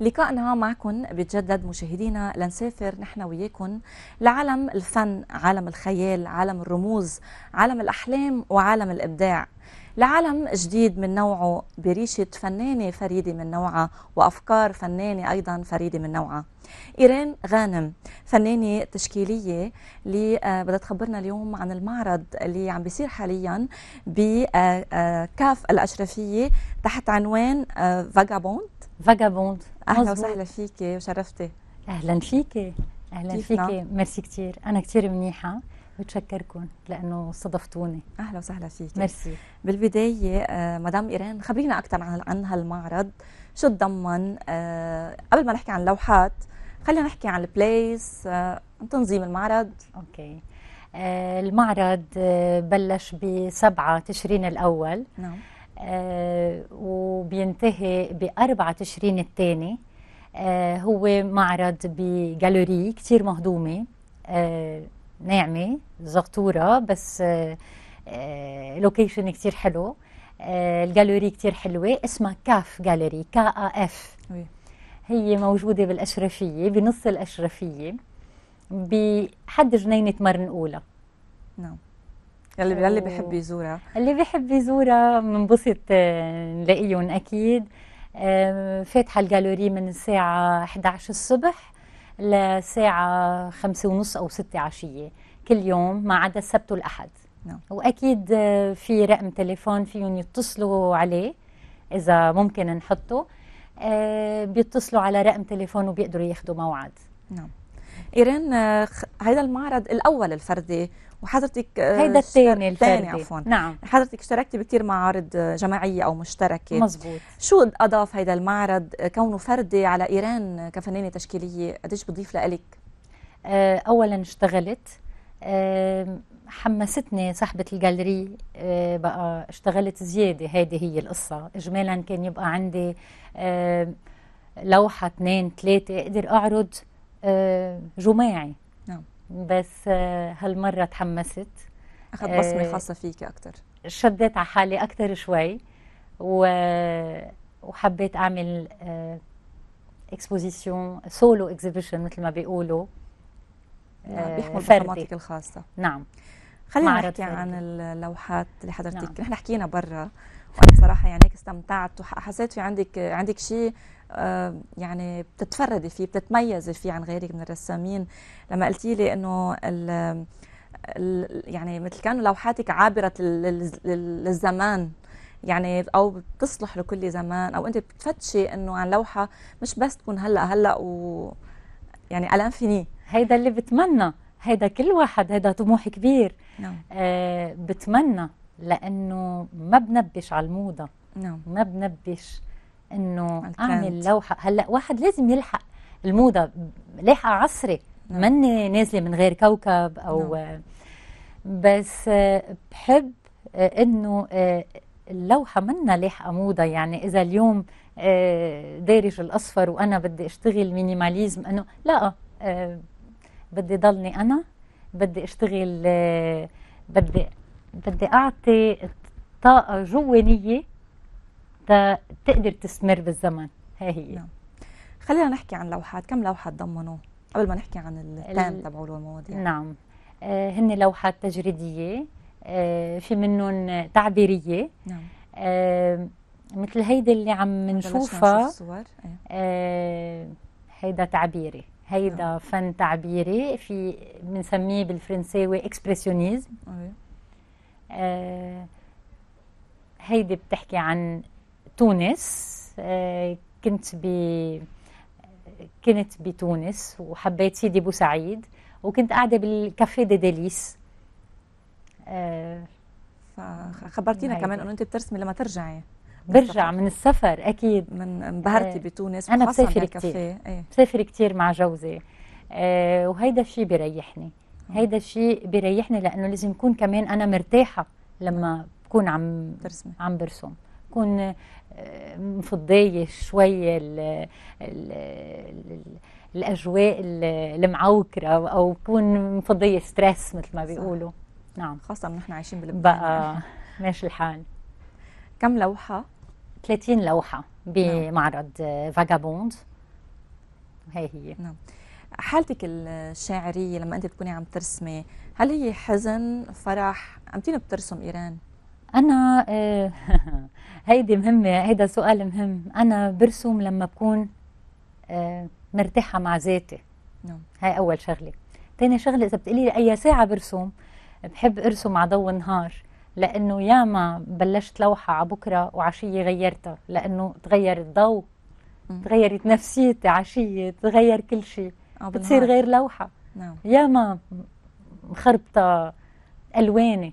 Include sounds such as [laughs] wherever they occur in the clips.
لقائنا معكم بيتجدد مشاهدينا لنسافر نحن وياكم لعالم الفن عالم الخيال عالم الرموز عالم الأحلام وعالم الإبداع لعالم جديد من نوعه بريشة فنانة فريدة من نوعها وأفكار فنانة أيضا فريدة من نوعها إيران غانم فنانة تشكيلية اللي آه، بدها تخبرنا اليوم عن المعرض اللي عم بيصير حاليا بكاف آه، آه، الأشرفية تحت عنوان فاجابوند فاجابوند أهلا وسهلا فيكي وشرفتي أهلا فيكي أهلا فيكي ميرسي كتير أنا كتير منيحة بتشكركم لانه صدفتوني اهلا وسهلا فيك ميرسي بالبدايه آه، مدام ايران خبرينا اكثر عن عن هالمعرض شو تضمن آه، قبل ما نحكي عن اللوحات خلينا نحكي عن البلايس آه، عن تنظيم المعرض اوكي المعرض بلش ب 7 تشرين الاول نعم وبينتهي ب 4 تشرين الثاني هو معرض بجاليري كثير مهضومه ناعمه زغطوره بس لوكيشن آه، آه، كتير حلو آه، الجاليري كتير حلوه اسمها كاف جاليري كا اف هي موجوده بالاشرفيه بنص الاشرفيه بحد جنينه مرن اولى نعم يلي يلي بحب يزورها اللي بحب يزورها بنبسط نلاقيهم اكيد فاتحه الجاليري من الساعه 11 الصبح لساعة خمسة ونص أو ستة عشية كل يوم ما عدا السبت والأحد نعم. وأكيد في رقم تليفون فيهم يتصلوا عليه إذا ممكن نحطه آه، بيتصلوا على رقم تليفون وبيقدروا ياخذوا موعد نعم إيران هذا آه، المعرض الأول الفردي وحضرتك آه، هيدا الثاني الثاني عفوا نعم حضرتك اشتركتي بكثير معارض آه، جماعيه او مشتركه مزبوط شو اضاف هيدا المعرض آه، كونه فردي على ايران كفنانه تشكيليه قديش بضيف لك اولا اشتغلت حمستني صاحبة الجاليري بقى اشتغلت زيادة هيدي هي القصة إجمالا كان يبقى عندي لوحة اثنين ثلاثة أقدر أعرض جماعي بس آه، هالمره تحمست اخذ بصمه آه، خاصه فيكي اكثر شديت على حالي اكثر شوي و وحبيت اعمل اكسبوزيسيون سولو اكزيبيشن مثل ما بيقولوا آه، بيحمل فرماتك الخاصه نعم خلينا نحكي فردي. عن اللوحات اللي حضرتك نعم. نحن حكينا برا وانا صراحه يعني هيك استمتعت وحسيت في عندك عندك شيء آه، يعني بتتفردي فيه بتتميزي فيه عن غيرك من الرسامين لما قلتي لي انه يعني مثل كانوا لوحاتك عابره للزمان يعني او بتصلح لكل زمان او انت بتفتشي انه عن لوحه مش بس تكون هلا هلا و يعني الان فيني هيدا اللي بتمنى هيدا كل واحد هيدا طموح كبير نعم. آه بتمنى لانه ما بنبش على الموضه نعم. ما بنبش انه اعمل لوحه هلا واحد لازم يلحق الموضه لاحقه عصري نعم. ماني نازله من غير كوكب او نعم. بس آه، بحب آه، انه آه، اللوحه منا لاحقه موضه يعني اذا اليوم دارج الاصفر وانا بدي اشتغل مينيماليزم انه لا بدي ضلني انا بدي اشتغل بدي بدي اعطي طاقه جوانيه تقدر تستمر بالزمن هي هي نعم. خلينا نحكي عن لوحات كم لوحة تضمنوا قبل ما نحكي عن الثيم تبعوله المواضيع نعم آه هن لوحات تجريدية آه في منهم تعبيرية نعم آه مثل هيدي اللي عم نشوفها الصور إيه. آه، هيدا تعبيري هيدا نعم. فن تعبيري في بنسميه بالفرنساوي اكسبرسيونيزم آه هيدي بتحكي عن تونس آه، كنت ب كنت بتونس وحبيت سيدي بوسعيد وكنت قاعده بالكافيه دي ديليس آه، خبرتينا كمان انه انت بترسمي لما ترجعي برجع من السفر اكيد من انبهرتي آه، بتونس انا بسافر كثير ايه؟ بسافر كثير مع جوزي أه وهيدا الشيء بيريحني هيدا الشيء بيريحني لانه لازم اكون كمان انا مرتاحه لما بكون عم ترسمي عم برسم تكون آه، مفضية شوية الـ الـ الـ الاجواء المعوكره او تكون مفضيه ستريس مثل ما بيقولوا صح. نعم خاصه نحن عايشين بلبنان بقى ماشي الحال كم لوحه 30 لوحه نعم. بمعرض نعم. آه، فاجابوند هي هي نعم حالتك الشاعريه لما انت بتكوني عم ترسمي هل هي حزن فرح امتين بترسم ايران انا آه، [laughs] هيدي مهمه هيدا سؤال مهم انا برسم لما بكون آه، مرتاحه مع ذاتي نعم. هاي اول شغله تاني شغله اذا بتقولي لي اي ساعه برسم بحب ارسم على ضوء النهار لانه ياما بلشت لوحه على بكره وعشيه غيرتها لانه تغير الضوء تغيرت نفسيتي عشيه تغير كل شيء آه، بتصير غير لوحه نعم. ياما مخربطه الواني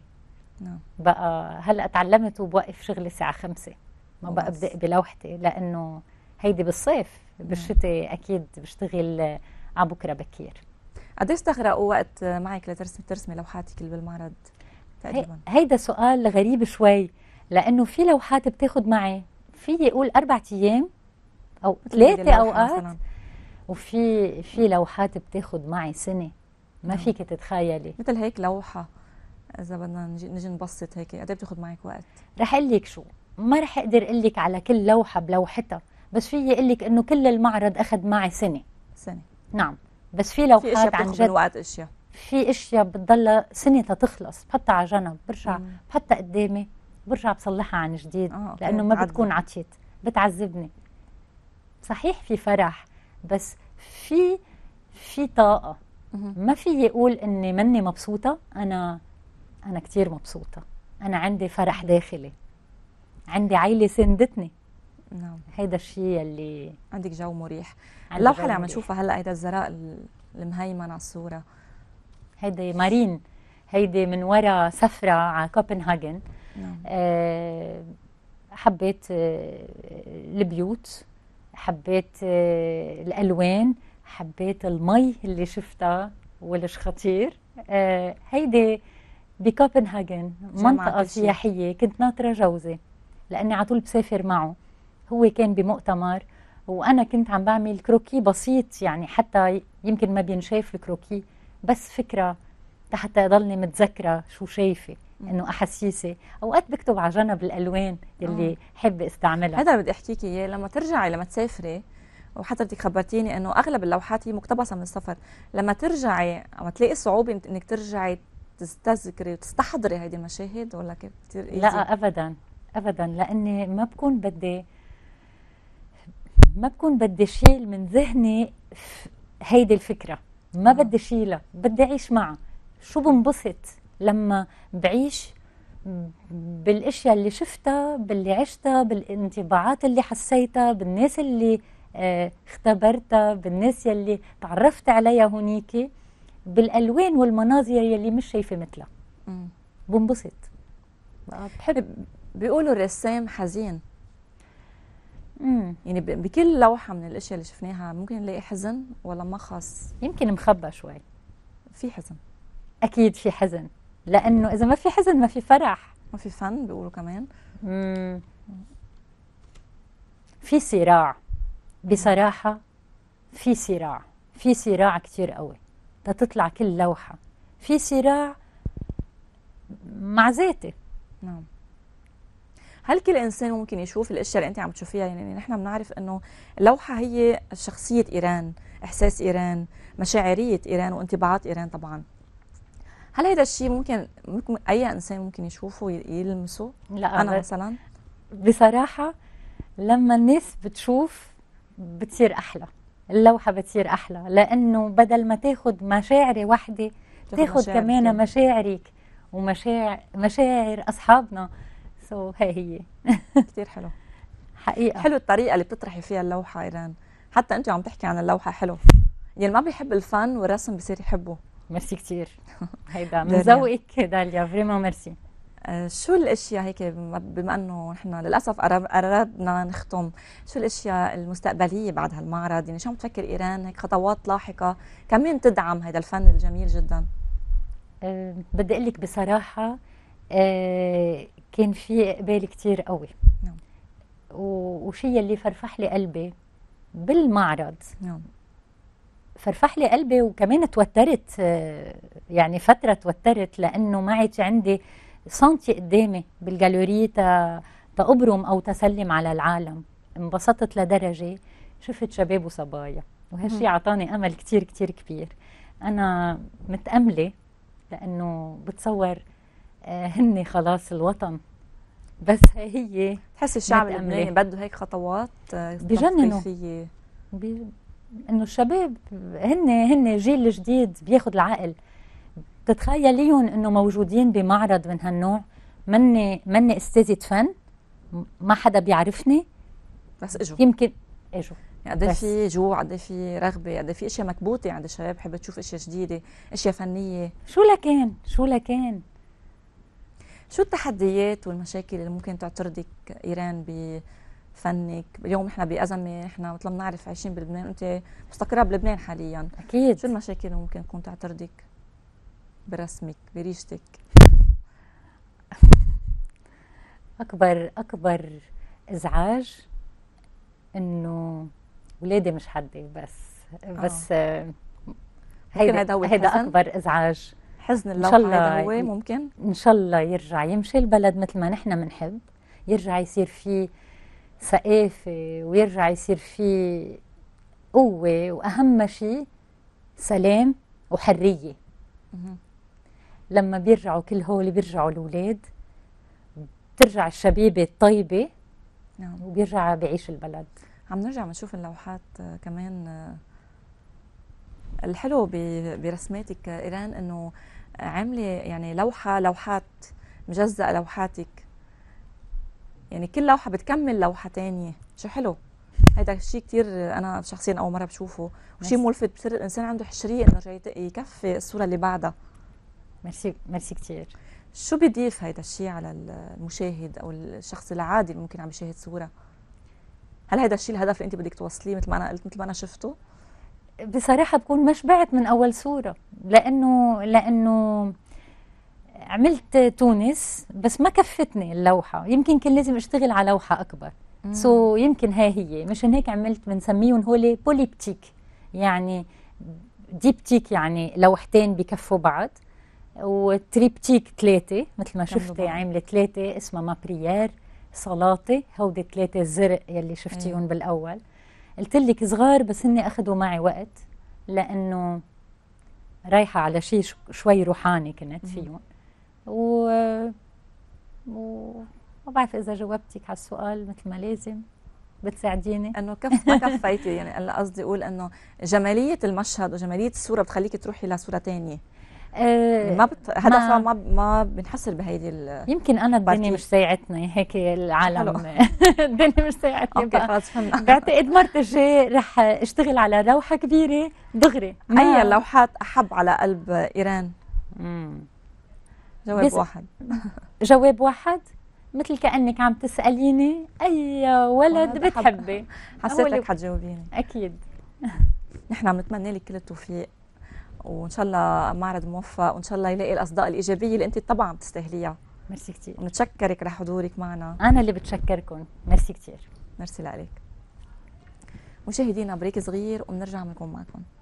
نعم. بقى هلا تعلمت وبوقف شغلي الساعه خمسة ما بقى ابدا بلوحتي لانه هيدي بالصيف بالشتاء اكيد بشتغل على بكره بكير قديش تغرق وقت معك لترسمي ترسمي لوحاتك اللي بالمعرض تقريبا هيدا سؤال غريب شوي لانه في لوحات بتاخد معي في يقول اربع ايام او ثلاثه اوقات وفي في لوحات بتاخد معي سنه ما نعم. فيك تتخيلي مثل هيك لوحه اذا بدنا نجي نبسط هيك قد ايه بتاخذ معك وقت؟ رح اقول لك شو ما رح اقدر اقول لك على كل لوحه بلوحتها بس فيي اقول لك انه كل المعرض اخذ معي سنه سنه نعم بس في لوحات عن جد وقت اشياء في اشياء بتضلها سنه تتخلص بحطها على جنب برجع بحطها قدامي برجع بصلحها عن جديد آه، لانه ما بتكون عطيت بتعذبني صحيح في فرح بس في في طاقه ما في يقول اني مني مبسوطه انا أنا كتير مبسوطة أنا عندي فرح داخلي عندي عيلة سندتني نعم هيدا الشيء اللي عندك جو مريح اللوحة اللي عم نشوفها هلا هيدا الزراء المهيمن على الصورة هيدي مارين هيدي من ورا سفرة على كوبنهاجن نعم. أه حبيت أه البيوت حبيت أه الألوان حبيت المي اللي شفتها والش خطير أه هيدي بكوبنهاجن منطقة سياحية كنت ناطرة جوزي لأني على طول بسافر معه هو كان بمؤتمر وأنا كنت عم بعمل كروكي بسيط يعني حتى يمكن ما بينشاف الكروكي بس فكرة حتى يضلني متذكرة شو شايفة انه احاسيسي اوقات بكتب على جنب الالوان يلي آه. حابه استعملها هذا بدي احكيك اياه لما ترجعي لما تسافري وحضرتك خبرتيني انه اغلب اللوحات هي مقتبسه من السفر لما ترجعي او تلاقي صعوبه انك ترجعي تستذكري وتستحضري هيدي المشاهد ولا كيف كثير لا ابدا ابدا لاني ما بكون بدي ما بكون بدي شيل من ذهني هيدي الفكره ما آه. بدي شيلها بدي اعيش معها شو بنبسط لما بعيش بالاشياء اللي شفتها باللي عشتها بالانطباعات اللي حسيتها بالناس اللي آه، اختبرتها بالناس اللي تعرفت عليها هنيك بالالوان والمناظر يلي مش شايفه مثلها بنبسط آه، بحب بيقولوا الرسام حزين مم. يعني بكل لوحه من الاشياء اللي شفناها ممكن نلاقي حزن ولا ما خاص يمكن مخبى شوي في حزن اكيد في حزن لانه اذا ما في حزن ما في فرح ما في فن بيقولوا كمان مم. في صراع بصراحه في صراع في صراع كتير قوي تطلع كل لوحة في صراع مع ذاتي نعم هل كل انسان ممكن يشوف الاشياء اللي انت عم تشوفيها يعني نحن بنعرف انه اللوحه هي شخصيه ايران احساس ايران مشاعريه ايران وانطباعات ايران طبعا هل هذا الشيء ممكن ممكن اي انسان ممكن يشوفه ويلمسه لا انا مثلا بصراحه لما الناس بتشوف بتصير احلى اللوحة بتصير أحلى لأنه بدل ما تاخد مشاعري وحدي تاخد كمان مشاعرك ومشاعر مشاعر أصحابنا سو so, هي هي [laughs] كثير حلو حقيقة حلو الطريقة اللي بتطرحي فيها اللوحة إيران حتى أنت عم تحكي عن اللوحة حلو يعني ما بيحب الفن والرسم بصير يحبه ميرسي كثير [laughs] هيدا من ذوقك داليا فريمون ميرسي آه، شو الاشياء هيك بما انه نحن للاسف قررنا نختم شو الاشياء المستقبليه بعد هالمعرض يعني شو عم تفكر ايران هيك خطوات لاحقه كمان تدعم هذا الفن الجميل جدا آه، بدي اقول لك بصراحه آه، كان في اقبال كثير قوي نعم. وشي اللي فرفح لي قلبي بالمعرض نعم فرفح لي قلبي وكمان توترت يعني فتره توترت لانه ما عاد عندي سنتي قدامي بالجالوري تأبرم أو تسلم على العالم انبسطت لدرجة شفت شباب وصبايا وهالشي أعطاني أمل كتير كتير كبير أنا متأملة لأنه بتصور آه، هن خلاص الوطن بس هي تحس الشعب اللبناني بده هيك خطوات آه، بجننوا بي... انه الشباب هن هن جيل جديد بياخذ العقل بتتخيليهم انه موجودين بمعرض من هالنوع مني مني استاذه فن ما حدا بيعرفني بس اجوا يمكن اجوا يعني قد إيه في جوع قد إيه في رغبه قد إيه في اشياء مكبوته عند الشباب حابه تشوف اشياء جديده اشياء فنيه شو لكان شو لكان شو التحديات والمشاكل اللي ممكن تعترضك ايران بفنك اليوم نحن بازمه نحن مثل ما بنعرف عايشين بلبنان انت مستقره بلبنان حاليا اكيد شو المشاكل اللي ممكن تكون تعترضك برسمك بريشتك اكبر اكبر ازعاج انه ولادي مش حدي بس آه. بس هيدا هيدا, اكبر ازعاج حزن اللوحه هيدا هو ممكن ان شاء الله يرجع يمشي البلد مثل ما نحن بنحب يرجع يصير في ثقافه ويرجع يصير في قوه واهم شيء سلام وحريه لما بيرجعوا كل هول بيرجعوا الأولاد بترجع الشبيبة الطيبة نعم وبيرجع بعيش البلد عم نرجع بنشوف اللوحات آه، كمان آه، الحلو برسماتك ايران انه عامله يعني لوحه لوحات مجزأة لوحاتك يعني كل لوحه بتكمل لوحه تانية شو حلو هيدا شيء كثير انا شخصيا اول مره بشوفه وشيء ملفت بصير الانسان عنده حشريه انه جاي يكفي الصوره اللي بعدها ميرسي ميرسي كثير شو بيضيف هيدا الشيء على المشاهد او الشخص العادي اللي ممكن عم يشاهد صوره هل هذا الشيء الهدف اللي انت بدك توصليه مثل ما انا قلت مثل ما انا شفته بصراحه بكون ما شبعت من اول صوره لانه لانه عملت تونس بس ما كفتني اللوحه يمكن كان لازم اشتغل على لوحه اكبر سو so يمكن ها هي مشان هيك عملت بنسميهم هول بوليبتيك يعني ديبتيك يعني لوحتين بكفوا بعض وتريبتيك ثلاثة مثل ما شفتي عاملة ثلاثة اسمها مابريير صلاتي هودي الثلاثة الزرق يلي شفتيهم إيه. بالأول قلت لك صغار بس هني أخذوا معي وقت لأنه رايحة على شيء شوي روحاني كنت فيهم و و ما بعرف إذا جاوبتك على السؤال مثل ما لازم بتساعديني انه كف ما كفيتي يعني قصدي اقول انه جماليه المشهد وجماليه الصوره بتخليك تروحي لصوره ثانيه آه، ما بت... هدفها ما ما بنحصل بهيدي ال... يمكن انا الدنيا مش سايعتنا يعني هيك العالم [laughs] الدنيا مش سايعتني اوكي خلص [laughs] بعتقد مرت الجاي رح اشتغل على لوحه كبيره دغري اي آه. اللوحات احب على قلب ايران امم جواب بس... واحد [laughs] جواب واحد مثل كانك عم تساليني اي ولد بتحبي حسيتك حتجاوبيني اكيد نحن عم نتمنى لك كل التوفيق وان شاء الله معرض موفق وان شاء الله يلاقي الاصداء الايجابيه اللي انت طبعا بتستاهليها ميرسي كثير ونتشكرك لحضورك معنا انا اللي بتشكركم ميرسي كثير ميرسي لك مشاهدينا بريك صغير وبنرجع بنكون معكم